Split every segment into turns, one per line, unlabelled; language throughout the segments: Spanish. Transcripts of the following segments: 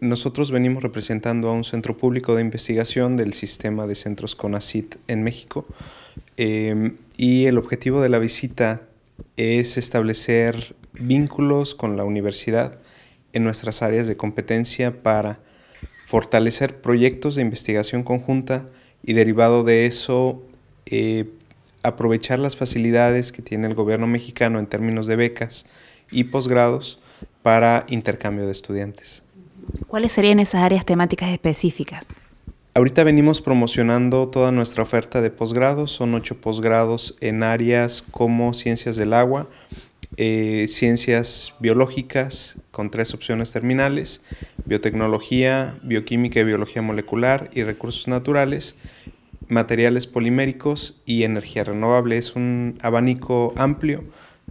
Nosotros venimos representando a un centro público de investigación del sistema de centros CONACIT en México em, y el objetivo de la visita es establecer vínculos con la universidad en nuestras áreas de competencia para fortalecer proyectos de investigación conjunta y derivado de eso eh, aprovechar las facilidades que tiene el gobierno mexicano en términos de becas y posgrados para intercambio de estudiantes. ¿Cuáles serían esas áreas temáticas específicas? Ahorita venimos promocionando toda nuestra oferta de posgrados, son ocho posgrados en áreas como ciencias del agua, eh, ciencias biológicas con tres opciones terminales, biotecnología, bioquímica y biología molecular y recursos naturales, materiales poliméricos y energía renovable. Es un abanico amplio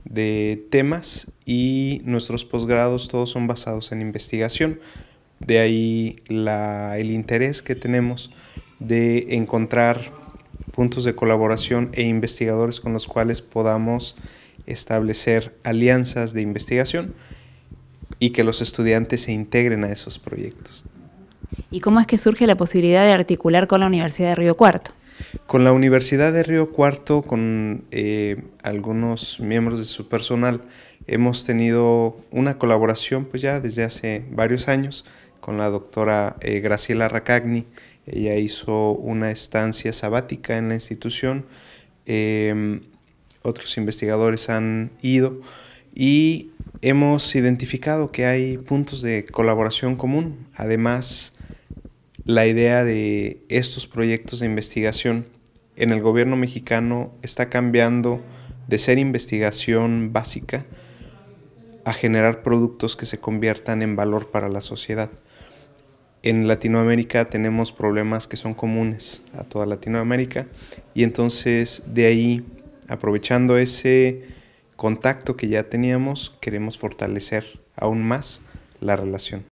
de temas y nuestros posgrados todos son basados en investigación. De ahí el interés que tenemos de encontrar puntos de colaboración e investigadores con los cuales podamos establecer alianzas de investigación y que los estudiantes se integren a esos proyectos. ¿Y cómo es que surge la posibilidad de articular con la Universidad de Río Cuarto? Con la Universidad de Río Cuarto, con eh, algunos miembros de su personal, hemos tenido una colaboración pues ya desde hace varios años con la doctora eh, Graciela Racagni. Ella hizo una estancia sabática en la institución. Em, otros investigadores han ido y hemos identificado que hay puntos de colaboración común. Además, la idea de estos proyectos de investigación en el gobierno mexicano está cambiando de ser investigación básica a generar productos que se conviertan en valor para la sociedad en Latinoamérica tenemos problemas que son comunes a toda Latinoamérica y entonces de ahí, aprovechando ese contacto que ya teníamos, queremos fortalecer aún más la relación.